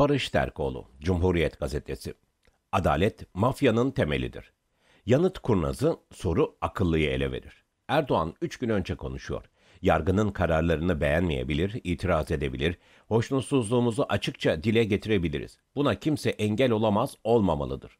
Barış Terkoğlu, Cumhuriyet Gazetesi. Adalet mafyanın temelidir. Yanıt kurnazı soru akıllıyı ele verir. Erdoğan 3 gün önce konuşuyor. Yargının kararlarını beğenmeyebilir, itiraz edebilir, hoşnutsuzluğumuzu açıkça dile getirebiliriz. Buna kimse engel olamaz, olmamalıdır.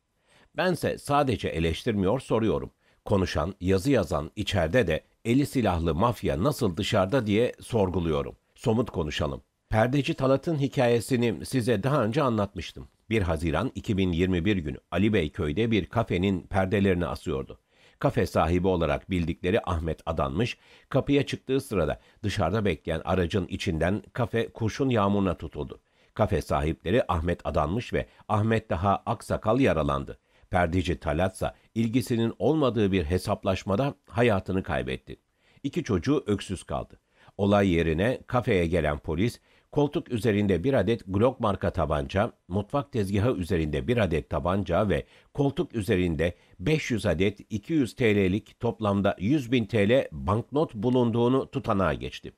Bense sadece eleştirmiyor, soruyorum. Konuşan, yazı yazan içeride de eli silahlı mafya nasıl dışarıda diye sorguluyorum. Somut konuşalım. Perdeci Talat'ın hikayesini size daha önce anlatmıştım. 1 Haziran 2021 günü Ali Bey köyde bir kafenin perdelerini asıyordu. Kafe sahibi olarak bildikleri Ahmet adanmış, kapıya çıktığı sırada dışarıda bekleyen aracın içinden kafe kurşun yağmuruna tutuldu. Kafe sahipleri Ahmet adanmış ve Ahmet daha aksakal yaralandı. Perdeci Talatsa ilgisinin olmadığı bir hesaplaşmada hayatını kaybetti. İki çocuğu öksüz kaldı. Olay yerine kafeye gelen polis, koltuk üzerinde bir adet Glock marka tabanca, mutfak tezgahı üzerinde bir adet tabanca ve koltuk üzerinde 500 adet 200 TL'lik toplamda 100 bin TL banknot bulunduğunu tutanağa geçti.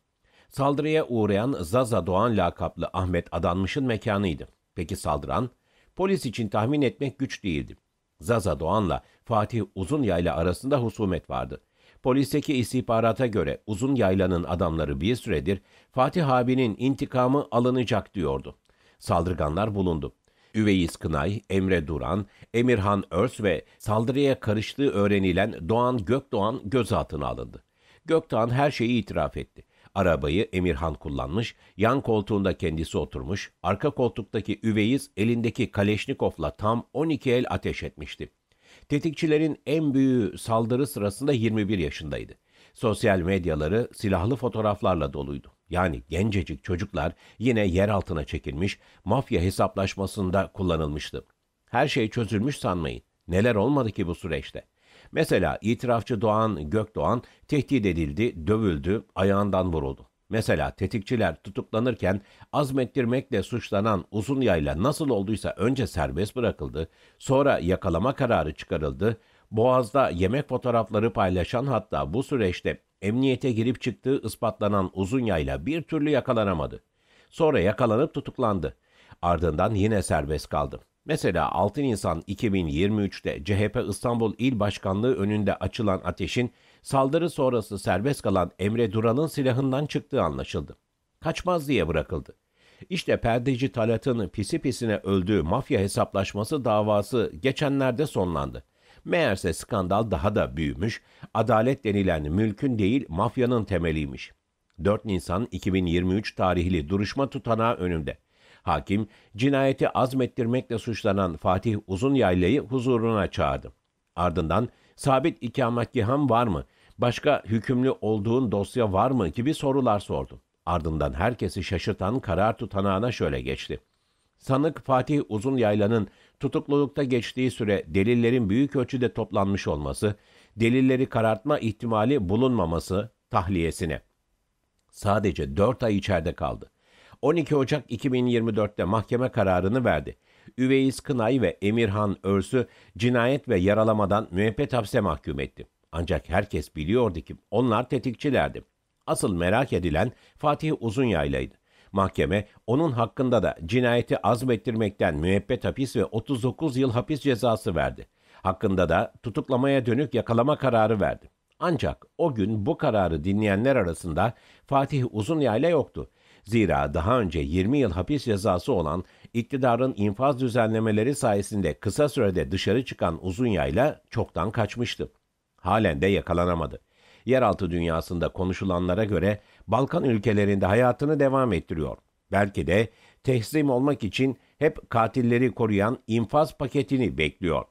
Saldırıya uğrayan Zaza Doğan lakaplı Ahmet Adanmış'ın mekanıydı. Peki saldıran? Polis için tahmin etmek güç değildi. Zaza Doğan'la Fatih Uzunyayla arasında husumet vardı. Polisteki istihbarata göre Uzun Yayla'nın adamları bir süredir Fatih abinin intikamı alınacak diyordu. Saldırganlar bulundu. Üveyiz Kınay, Emre Duran, Emirhan Örs ve saldırıya karıştığı öğrenilen Doğan Gökdoğan gözaltına alındı. Gökdoğan her şeyi itiraf etti. Arabayı Emirhan kullanmış, yan koltuğunda kendisi oturmuş, arka koltuktaki üveyiz elindeki kaleşnikofla tam 12 el ateş etmişti. Tetikçilerin en büyüğü saldırı sırasında 21 yaşındaydı. Sosyal medyaları silahlı fotoğraflarla doluydu. Yani gencecik çocuklar yine yer altına çekilmiş, mafya hesaplaşmasında kullanılmıştı. Her şey çözülmüş sanmayın. Neler olmadı ki bu süreçte? Mesela itirafçı Doğan Gökdoğan tehdit edildi, dövüldü, ayağından vuruldu. Mesela tetikçiler tutuklanırken azmettirmekle suçlanan uzun yayla nasıl olduysa önce serbest bırakıldı, sonra yakalama kararı çıkarıldı, Boğaz'da yemek fotoğrafları paylaşan hatta bu süreçte emniyete girip çıktığı ispatlanan uzun yayla bir türlü yakalanamadı. Sonra yakalanıp tutuklandı. Ardından yine serbest kaldı. Mesela 6 Nisan 2023'te CHP İstanbul İl Başkanlığı önünde açılan ateşin Saldırı sonrası serbest kalan Emre Duran'ın silahından çıktığı anlaşıldı. Kaçmaz diye bırakıldı. İşte perdeci Talat'ın pisi pisine öldüğü mafya hesaplaşması davası geçenlerde sonlandı. Meğerse skandal daha da büyümüş, adalet denilen mülkün değil mafyanın temeliymiş. 4 Nisan 2023 tarihli duruşma tutanağı önümde. Hakim, cinayeti azmettirmekle suçlanan Fatih Uzun Yayla'yı huzuruna çağırdı. Ardından Sabit ham var mı? Başka hükümlü olduğun dosya var mı? gibi sorular sordu. Ardından herkesi şaşırtan karar tutanağına şöyle geçti. Sanık Fatih Uzun Yayla'nın tutuklulukta geçtiği süre delillerin büyük ölçüde toplanmış olması, delilleri karartma ihtimali bulunmaması tahliyesine. Sadece 4 ay içeride kaldı. 12 Ocak 2024'te mahkeme kararını verdi. Üveyiz Kınay ve Emirhan Örsü cinayet ve yaralamadan müebbet hapse mahkum etti. Ancak herkes biliyordu ki onlar tetikçilerdi. Asıl merak edilen Fatih Uzunyayla'ydı. Mahkeme onun hakkında da cinayeti azmettirmekten müebbet hapis ve 39 yıl hapis cezası verdi. Hakkında da tutuklamaya dönük yakalama kararı verdi. Ancak o gün bu kararı dinleyenler arasında Fatih Uzunyayla yoktu. Zira daha önce 20 yıl hapis cezası olan iktidarın infaz düzenlemeleri sayesinde kısa sürede dışarı çıkan uzun yayla çoktan kaçmıştı. Halen de yakalanamadı. Yeraltı dünyasında konuşulanlara göre Balkan ülkelerinde hayatını devam ettiriyor. Belki de teslim olmak için hep katilleri koruyan infaz paketini bekliyor.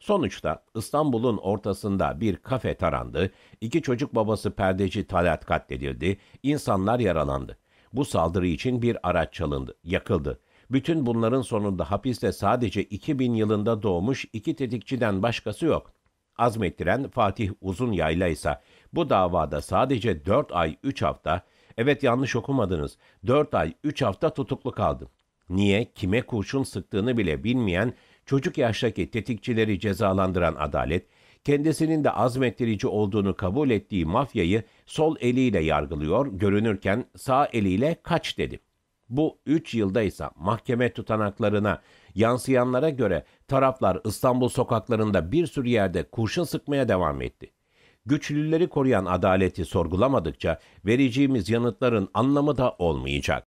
Sonuçta İstanbul'un ortasında bir kafe tarandı, iki çocuk babası perdeci Talat katledildi, insanlar yaralandı. Bu saldırı için bir araç çalındı, yakıldı. Bütün bunların sonunda hapiste sadece 2000 yılında doğmuş iki tetikçiden başkası yok. Azmettiren Fatih Uzun Yayla ise bu davada sadece 4 ay 3 hafta, evet yanlış okumadınız, 4 ay 3 hafta tutuklu kaldı. Niye, kime kurşun sıktığını bile bilmeyen çocuk yaştaki tetikçileri cezalandıran adalet, kendisinin de azmettirici olduğunu kabul ettiği mafyayı sol eliyle yargılıyor, görünürken sağ eliyle kaç dedi. Bu 3 yılda ise mahkeme tutanaklarına yansıyanlara göre taraflar İstanbul sokaklarında bir sürü yerde kurşun sıkmaya devam etti. Güçlüleri koruyan adaleti sorgulamadıkça vereceğimiz yanıtların anlamı da olmayacak.